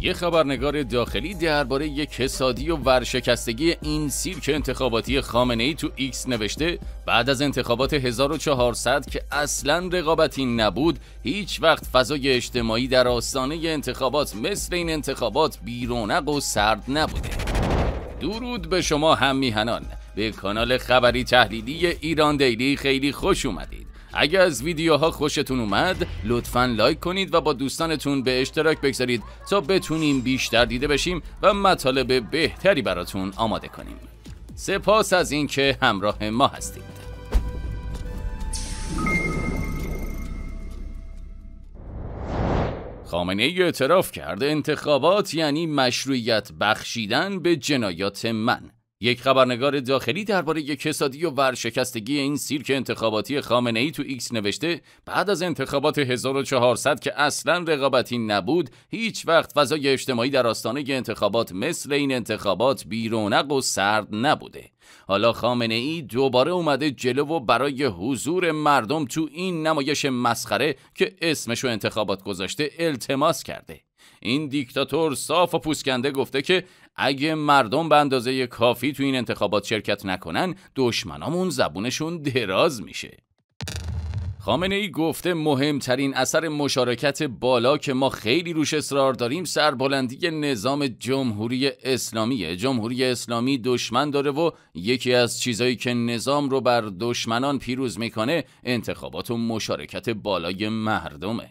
یه خبرنگار داخلی درباره یک کسادی و ورشکستگی این سیرک انتخاباتی خامنه ای تو ایکس نوشته بعد از انتخابات 1400 که اصلا رقابتی نبود هیچ وقت فضای اجتماعی در آستانه انتخابات مثل این انتخابات بیرونق و سرد نبوده درود به شما هم میهنان به کانال خبری تحلیلی ایران دیلی خیلی خوش اومدید اگر از ویدیوها خوشتون اومد لطفا لایک کنید و با دوستانتون به اشتراک بگذارید تا بتونیم بیشتر دیده بشیم و مطالب بهتری براتون آماده کنیم سپاس از اینکه همراه ما هستید خامنه ای اعتراف کرد انتخابات یعنی مشروعیت بخشیدن به جنایات من یک خبرنگار داخلی درباره کسادی و ورشکستگی این سیرک انتخاباتی خامنه ای تو ایکس نوشته بعد از انتخابات 1400 که اصلا رقابتی نبود هیچ وقت فضای اجتماعی در آستانه انتخابات مثل این انتخابات بیرونق و سرد نبوده حالا خامنه ای دوباره اومده جلو و برای حضور مردم تو این نمایش مسخره که اسمشو انتخابات گذاشته التماس کرده این دیکتاتور صاف و پوسکنده گفته که اگه مردم به اندازه کافی تو این انتخابات شرکت نکنن دشمنامون زبونشون دراز میشه خامنه ای گفته مهمترین اثر مشارکت بالا که ما خیلی روش اصرار داریم سربلندی نظام جمهوری اسلامی جمهوری اسلامی دشمن داره و یکی از چیزایی که نظام رو بر دشمنان پیروز میکنه انتخابات و مشارکت بالای مردمه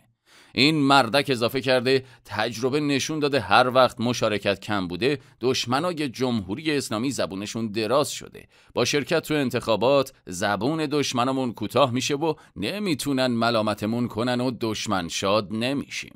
این مردک اضافه کرده تجربه نشون داده هر وقت مشارکت کم بوده دشمنای جمهوری اسلامی زبونشون دراز شده با شرکت تو انتخابات زبون دشمنمون کوتاه میشه و نمیتونن ملامتمون کنن و دشمن شاد نمیشیم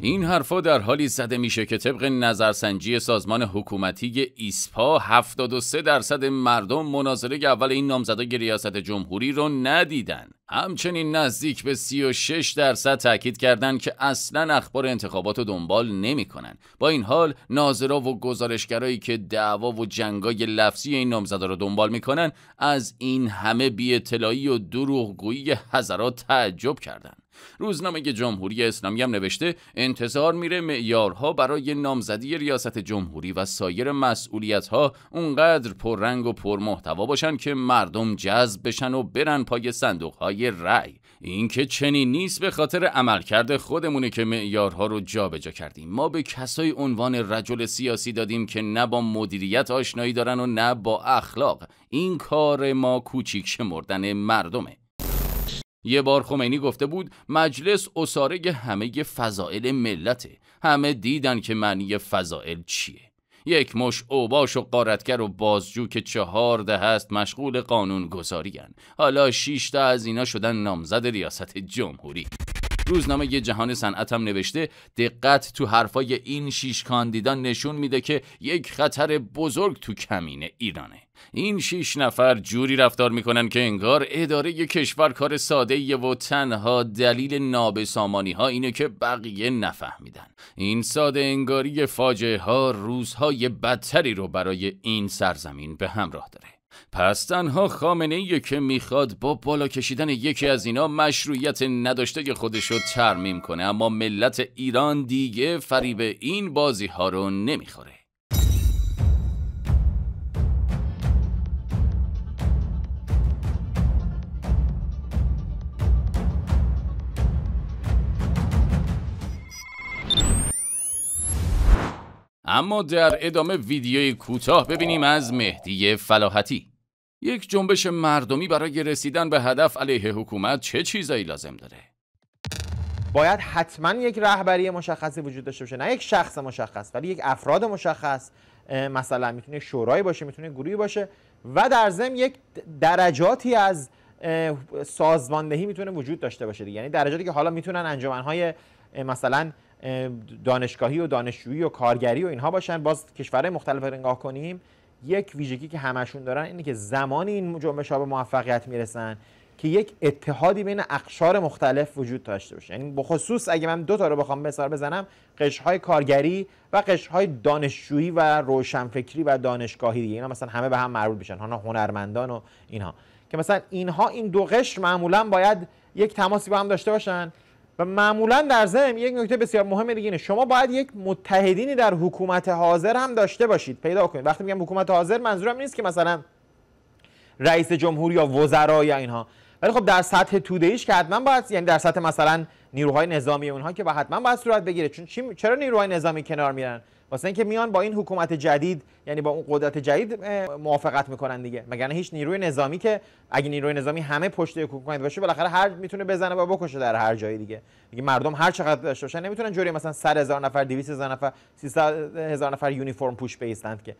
این حرفا در حالی زده میشه که طبق نظرسنجی سازمان حکومتی ایسپا 73 درصد مردم مناظره اول این نامزدای ریاست جمهوری رو ندیدن همچنین نزدیک به 36 درصد تاکید کردند که اصلا اخبار انتخابات رو دنبال کنن. با این حال ناظرا و گزارشگرایی که دعوا و جنگای لفظی این نامزدا رو دنبال میکنند از این همه بی و دروغگویی حضرات تعجب کردند. روزنامه جمهوری اسلامی هم نوشته انتظار میره معیارها برای نامزدی ریاست جمهوری و سایر مسئولیت ها اونقدر پررنگ و پرمحتوا باشن که مردم جذب بشن و برن پای صندوق های رأی این که چنین نیست به خاطر عملکرد خودمونه که معیارها رو جابجا کردیم ما به کسای عنوان رجل سیاسی دادیم که نه با مدیریت آشنایی دارن و نه با اخلاق این کار ما کوچیک شمردن مردمه یه بار خمینی گفته بود مجلس اساره همه فضائل ملته همه دیدن که معنی فضائل چیه یک مش اوباش و قارتگر و بازجو که ده هست مشغول قانون گذارین. حالا شیشتا از اینا شدن نامزد ریاست جمهوری روزنامه یه جهان هم نوشته دقت تو حرفای این شیش کاندیدا نشون میده که یک خطر بزرگ تو کمین ایرانه این شیش نفر جوری رفتار میکنن که انگار اداره یه کشور کار ساده یه و تنها دلیل نابسامانی ها اینه که بقیه نفهمیدن این ساده انگاری فاجعه ها روزهای بدتری رو برای این سرزمین به همراه داره پس تنها خامنه ای که میخواد با بالا کشیدن یکی از اینا مشروعیت نداشته خودش رو ترمیم کنه اما ملت ایران دیگه فریب این بازی ها رو نمیخوره اما در ادامه ویدیوی کوتاه ببینیم از مهدی فلاحتی یک جنبش مردمی برای رسیدن به هدف علیه حکومت چه چیزایی لازم داره باید حتما یک رهبری مشخصی وجود داشته باشه نه یک شخص مشخص ولی یک افراد مشخص مثلا میتونه شورای باشه میتونه گروهی باشه و در ضمن یک درجاتی از سازماندهی میتونه وجود داشته باشه یعنی درجاتی که حالا میتونن انجمنهای مثلا دانشگاهی و دانشجویی و کارگری و اینها باشن باز کشورهای مختلف رو نگاه کنیم یک ویژگی که همشون دارن اینه که زمانی این جنبش ها به موفقیت میرسن که یک اتحادی بین اقشار مختلف وجود داشته باشه یعنی بخصوص اگه من دو تا رو بخوام مثال بزنم قشرهای کارگری و قشرهای دانشجویی و روشنفکری و دانشگاهی دیگه اینا مثلا همه به هم مربوط بشن حالا هنرمندان و اینها که مثلا اینها این دو قشر معمولا باید یک تماسی با هم داشته باشن و معمولا در ضمن یک نکته بسیار مهم دیگه اینه شما باید یک متحدینی در حکومت حاضر هم داشته باشید پیدا کنید وقتی میگم حکومت حاضر منظورم نیست که مثلا رئیس جمهور یا وزرا یا اینها ولی خب در سطح توده ایش که حتما باید یعنی در سطح مثلا نیروهای نظامی اونها که با حتما باید صورت بگیره چون چرا نیروهای نظامی کنار میرن واسه اینکه میان با این حکومت جدید یعنی با اون قدرت جدید موافقت میکنن دیگه مگر هیچ نیروی نظامی که اگه نیروی نظامی همه پشت حکومت باشه بالاخره هر میتونه بزنه و بکشه در هر جایی دیگه میگه مردم هر چقدر داشته باشن نمیتونن جوری مثلا 100 هزار نفر 200 هزار نفر 300 هزار نفر یونیفرم پوش بیستند که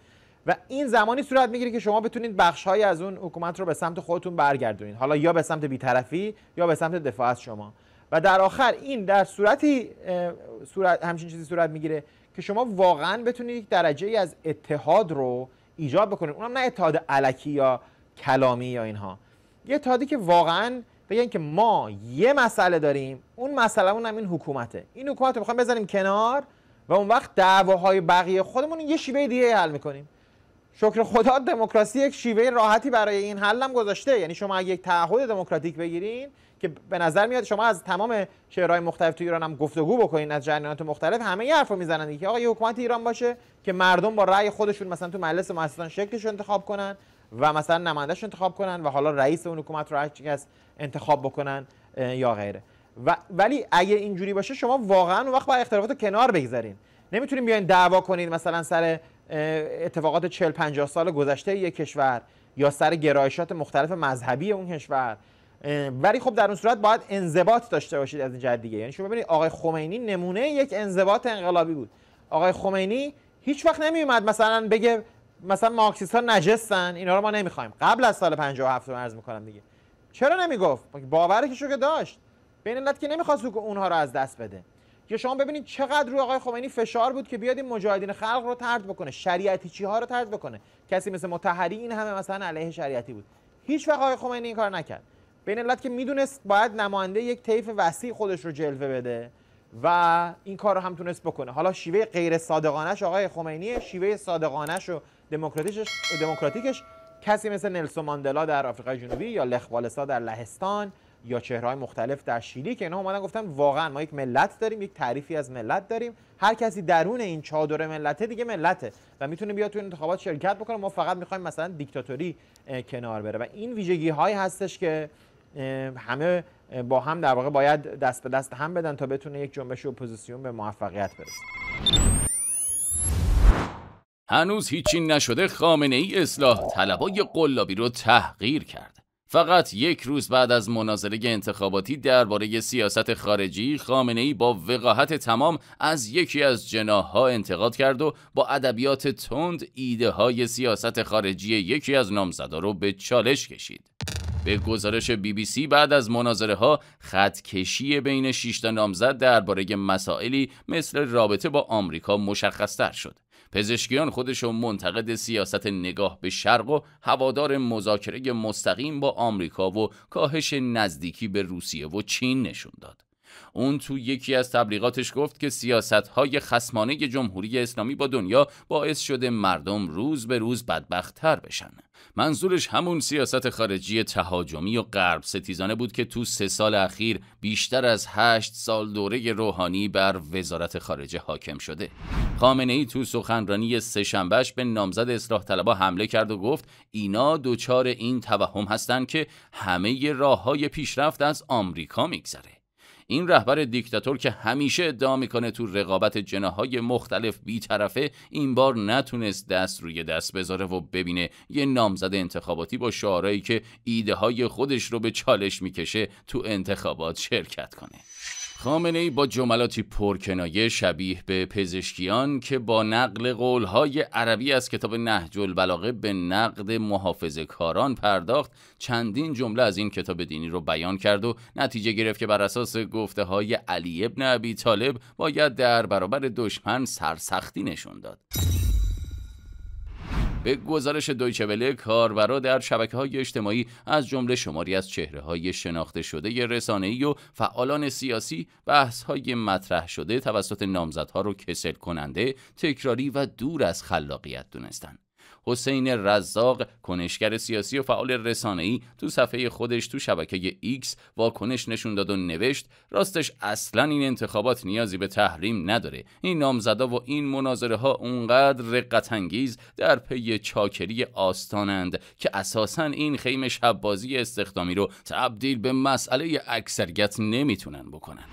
و این زمانی صورت میگیره که شما بتونید بخش های از اون حکومت رو به سمت خودتون برگردونید حالا یا به سمت بیطرفی یا به سمت دفاع از شما و در آخر این در صورتی صورت همچین چیزی صورت میگیره که شما واقعا بتونید یک درجه ای از اتحاد رو ایجاد بکنید اونم نه اتحاد علکی یا کلامی یا اینها یه اتحادی که واقعا بگن که ما یه مسئله داریم اون مسئله اون هم این حکومته این حکومت رو میخوایم بزنیم کنار و اون وقت دعواهای بقیه خودمون یه شیوه دیگه حل میکنیم شکر خدا دموکراسی یک شیوه راحتی برای این حل هم گذاشته یعنی شما اگه یک تعهد دموکراتیک بگیرین که به نظر میاد شما از تمام های مختلف تو ایران هم گفتگو بکنین از جریانات مختلف همه یه رو میزنن که آقا یه حکومت ایران باشه که مردم با رأی خودشون مثلا تو مجلس مؤسسان شکلش انتخاب کنن و مثلا نمایندهش انتخاب کنن و حالا رئیس اون حکومت رو هر انتخاب بکنن یا غیره و ولی اگه اینجوری باشه شما واقعا اون وقت با اختلافات کنار بگذارین نمیتونیم بیاین دعوا کنید مثلا سر اتفاقات 40 50 سال گذشته یک کشور یا سر گرایشات مختلف مذهبی اون کشور ولی خب در اون صورت باید انضباط داشته باشید از این جهت دیگه یعنی شما ببینید آقای خمینی نمونه یک انضباط انقلابی بود آقای خمینی هیچ وقت نمی اومد مثلا بگه مثلا مارکسیست ها نجسن اینا رو ما نمیخوایم قبل از سال 57 عرض میکنم دیگه چرا نمیگفت باوری که داشت به که علت که اونها رو از دست بده که شما ببینید چقدر روی آقای خمینی فشار بود که بیاد این مجاهدین خلق رو ترد بکنه شریعتی چی ها رو ترد بکنه کسی مثل متحری این همه مثلا علیه شریعتی بود هیچ وقت آقای خمینی این کار نکرد به این علت که میدونست باید نماینده یک طیف وسیع خودش رو جلوه بده و این کار رو هم تونست بکنه حالا شیوه غیر صادقانش آقای خمینی شیوه صادقانش و دموکراتیکش کسی مثل نلسون ماندلا در آفریقای جنوبی یا لخوالسا در لهستان یا های مختلف در شیلی که اینا اومدن گفتن واقعا ما یک ملت داریم یک تعریفی از ملت داریم هر کسی درون این چادر ملته دیگه ملته و میتونه بیاد تو انتخابات شرکت بکنه ما فقط میخوایم مثلا دیکتاتوری کنار بره و این ویژگی هایی هستش که همه با هم در واقع باید دست به دست هم بدن تا بتونه یک جنبش اپوزیسیون به موفقیت برسه هنوز هیچی نشده خامنه ای اصلاح طلبای قلابی رو تحقیر کرد فقط یک روز بعد از مناظره انتخاباتی درباره سیاست خارجی خامنه ای با وقاحت تمام از یکی از ها انتقاد کرد و با ادبیات تند ایده های سیاست خارجی یکی از نامزدا رو به چالش کشید. به گزارش بی بی سی بعد از مناظره ها کشی بین شیشتا نامزد درباره مسائلی مثل رابطه با آمریکا مشخص تر شد. پزشکیان خودشون منتقد سیاست نگاه به شرق و هوادار مذاکره مستقیم با آمریکا و کاهش نزدیکی به روسیه و چین نشون داد اون تو یکی از تبلیغاتش گفت که سیاست های خسمانه جمهوری اسلامی با دنیا باعث شده مردم روز به روز بدبختتر بشن منظورش همون سیاست خارجی تهاجمی و غرب ستیزانه بود که تو سه سال اخیر بیشتر از هشت سال دوره روحانی بر وزارت خارجه حاکم شده خامنه ای تو سخنرانی سهشنبهش به نامزد اصلاح طلبا حمله کرد و گفت اینا دوچار این توهم هستند که همه راه های پیشرفت از آمریکا میگذره این رهبر دیکتاتور که همیشه ادعا میکنه تو رقابت جناهای مختلف بیطرفه این بار نتونست دست روی دست بذاره و ببینه یه نامزد انتخاباتی با شعارهایی که ایده های خودش رو به چالش میکشه تو انتخابات شرکت کنه خامنه ای با جملاتی پرکنایه شبیه به پزشکیان که با نقل قولهای عربی از کتاب نهج البلاغه به نقد محافظه کاران پرداخت چندین جمله از این کتاب دینی رو بیان کرد و نتیجه گرفت که بر اساس گفته های علی ابن ابی طالب باید در برابر دشمن سرسختی نشون داد به گزارش دویچه وله کاربرا در شبکه های اجتماعی از جمله شماری از چهره های شناخته شده رسانه‌ای و فعالان سیاسی بحث های مطرح شده توسط نامزدها رو کسل کننده، تکراری و دور از خلاقیت دونستند. حسین رزاق کنشگر سیاسی و فعال رسانه‌ای تو صفحه خودش تو شبکه ایکس واکنش نشون داد و نوشت راستش اصلا این انتخابات نیازی به تحریم نداره این نامزدا و این مناظره ها اونقدر رقت انگیز در پی چاکری آستانند که اساسا این خیم شبازی استخدامی رو تبدیل به مسئله اکثریت نمیتونن بکنن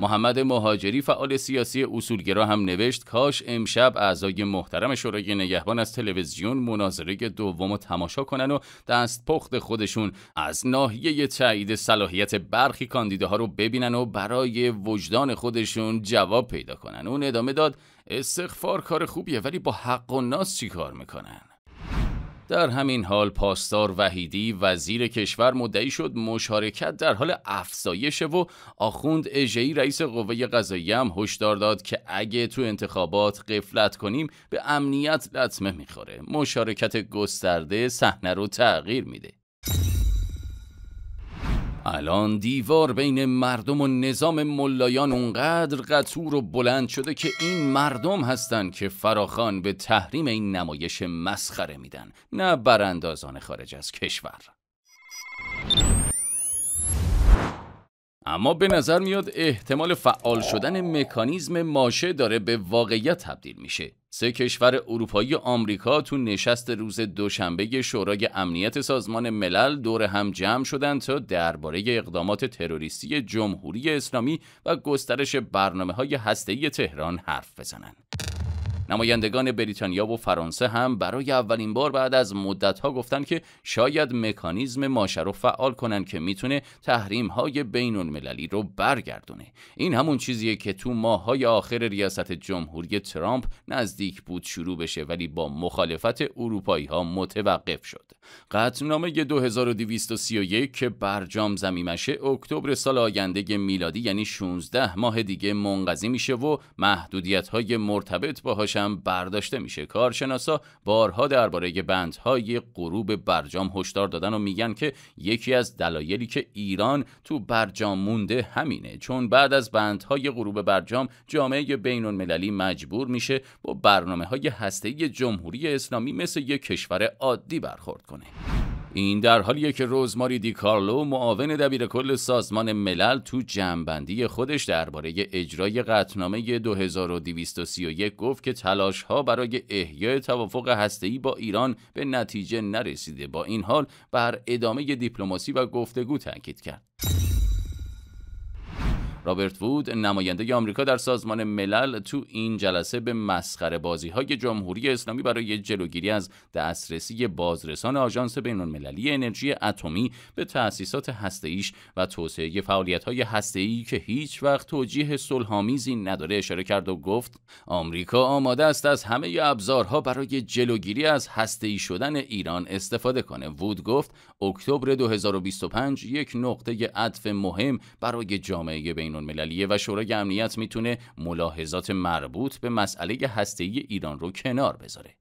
محمد مهاجری فعال سیاسی اصولگرا هم نوشت کاش امشب اعضای محترم شورای نگهبان از تلویزیون مناظره دوم تماشا کنن و دست پخت خودشون از ناحیه تایید صلاحیت برخی کاندیداها رو ببینن و برای وجدان خودشون جواب پیدا کنن اون ادامه داد استغفار کار خوبیه ولی با حق و ناس چی کار میکنن در همین حال پاسدار وحیدی وزیر کشور مدعی شد مشارکت در حال افزایش و آخوند اژهای رئیس قوه قضایی هم هشدار داد که اگه تو انتخابات قفلت کنیم به امنیت لطمه میخوره مشارکت گسترده صحنه رو تغییر میده الان دیوار بین مردم و نظام ملایان اونقدر قطور و بلند شده که این مردم هستن که فراخان به تحریم این نمایش مسخره میدن نه براندازان خارج از کشور اما به نظر میاد احتمال فعال شدن مکانیزم ماشه داره به واقعیت تبدیل میشه. سه کشور اروپایی و آمریکا تو نشست روز دوشنبه شورای امنیت سازمان ملل دور هم جمع شدند تا درباره اقدامات تروریستی جمهوری اسلامی و گسترش برنامه های هسته‌ای تهران حرف بزنند. نمایندگان بریتانیا و فرانسه هم برای اولین بار بعد از مدتها گفتن که شاید مکانیزم ماشه رو فعال کنند که میتونه تحریم های بین المللی رو برگردونه این همون چیزیه که تو های آخر ریاست جمهوری ترامپ نزدیک بود شروع بشه ولی با مخالفت اروپایی ها متوقف شد نامه 2231 که برجام زمیمشه اکتبر سال آینده میلادی یعنی 16 ماه دیگه منقضی میشه و محدودیت های مرتبط باهاش هم برداشته میشه کارشناسا بارها درباره بندهای غروب برجام هشدار دادن و میگن که یکی از دلایلی که ایران تو برجام مونده همینه چون بعد از بندهای غروب برجام جامعه بین المللی مجبور میشه با برنامه های هسته جمهوری اسلامی مثل یک کشور عادی برخورد کنه این در حالیه که روزماری دی کارلو معاون دبیر کل سازمان ملل تو جمعبندی خودش درباره اجرای قطنامه 2231 گفت که تلاش ها برای احیای توافق هسته‌ای با ایران به نتیجه نرسیده با این حال بر ادامه دیپلماسی و گفتگو تاکید کرد رابرت وود نماینده آمریکا در سازمان ملل تو این جلسه به مسخره بازی های جمهوری اسلامی برای جلوگیری از دسترسی بازرسان آژانس بین‌المللی انرژی اتمی به تأسیسات هسته‌ایش و توسعه فعالیت‌های هسته‌ای که هیچ وقت توجیه صلح‌آمیزی نداره اشاره کرد و گفت آمریکا آماده است از همه ابزارها برای جلوگیری از هسته‌ای شدن ایران استفاده کنه وود گفت اکتبر 2025 یک نقطه عطف مهم برای جامعه بین ملالیه و شورای امنیت میتونه ملاحظات مربوط به مسئله ای ایران رو کنار بذاره.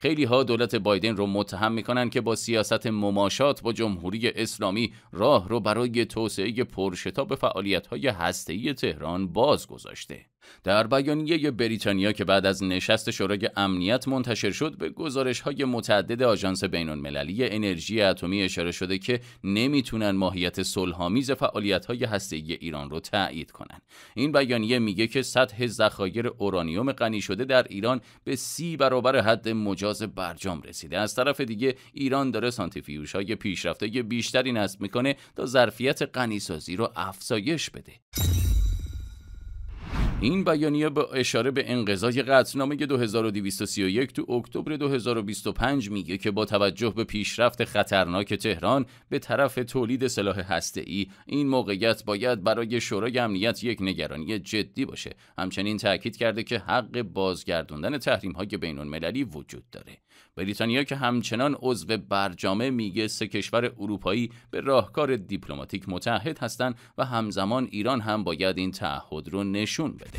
خیلی ها دولت بایدن رو متهم میکنن که با سیاست مماشات با جمهوری اسلامی راه رو برای توسعه پرشتاب فعالیت های ای تهران باز گذاشته. در بیانیه بریتانیا که بعد از نشست شورای امنیت منتشر شد به گزارش های متعدد آژانس بین انرژی اتمی اشاره شده که نمیتونن ماهیت صلحآمیز فعالیت های هسته ایران رو تایید کنند. این بیانیه میگه که سطح ذخایر اورانیوم غنی شده در ایران به سی برابر حد مجاز برجام رسیده از طرف دیگه ایران داره سانتریفیوژ های پیشرفته بیشتری نصب میکنه تا ظرفیت غنیسازی رو افزایش بده این بیانیه با اشاره به انقضای قطعنامه 2231 تو اکتبر 2025 میگه که با توجه به پیشرفت خطرناک تهران به طرف تولید سلاح هسته‌ای این موقعیت باید برای شورای امنیت یک نگرانی جدی باشه همچنین تاکید کرده که حق بازگردوندن تحریم‌های بین‌المللی وجود داره بریتانیا که همچنان عضو برجامه میگه سه کشور اروپایی به راهکار دیپلماتیک متحد هستند و همزمان ایران هم باید این تعهد رو نشون بده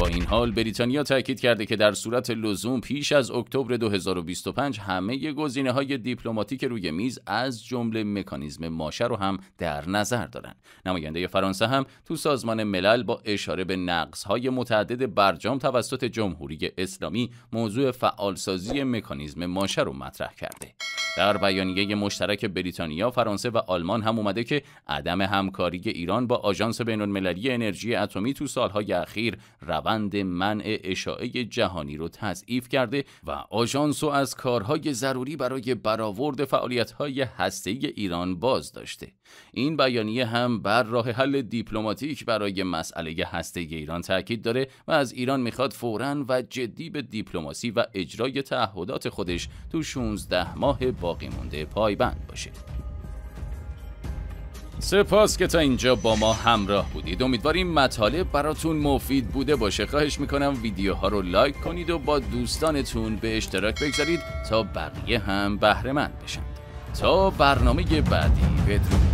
با این حال بریتانیا تاکید کرده که در صورت لزوم پیش از اکتبر 2025 همه گزینه های دیپلماتیک روی میز از جمله مکانیزم ماشه رو هم در نظر دارند. نماینده فرانسه هم تو سازمان ملل با اشاره به نقص های متعدد برجام توسط جمهوری اسلامی موضوع فعالسازی مکانیزم ماشه رو مطرح کرده. در بیانیه مشترک بریتانیا، فرانسه و آلمان هم اومده که عدم همکاری ایران با آژانس بین‌المللی انرژی اتمی تو سالهای اخیر روند بند منع اشاعه جهانی رو تضعیف کرده و آژانس از کارهای ضروری برای برآورد فعالیت‌های هسته‌ای ایران باز داشته این بیانیه هم بر راه حل دیپلماتیک برای مسئله هسته ایران تاکید داره و از ایران میخواد فوراً و جدی به دیپلماسی و اجرای تعهدات خودش تو 16 ماه باقی مونده پایبند باشه سپاس که تا اینجا با ما همراه بودید امیدواریم مطالب براتون مفید بوده باشه خواهش میکنم ویدیوها رو لایک کنید و با دوستانتون به اشتراک بگذارید تا بقیه هم بهره مند بشن تا برنامه بعدی بدرود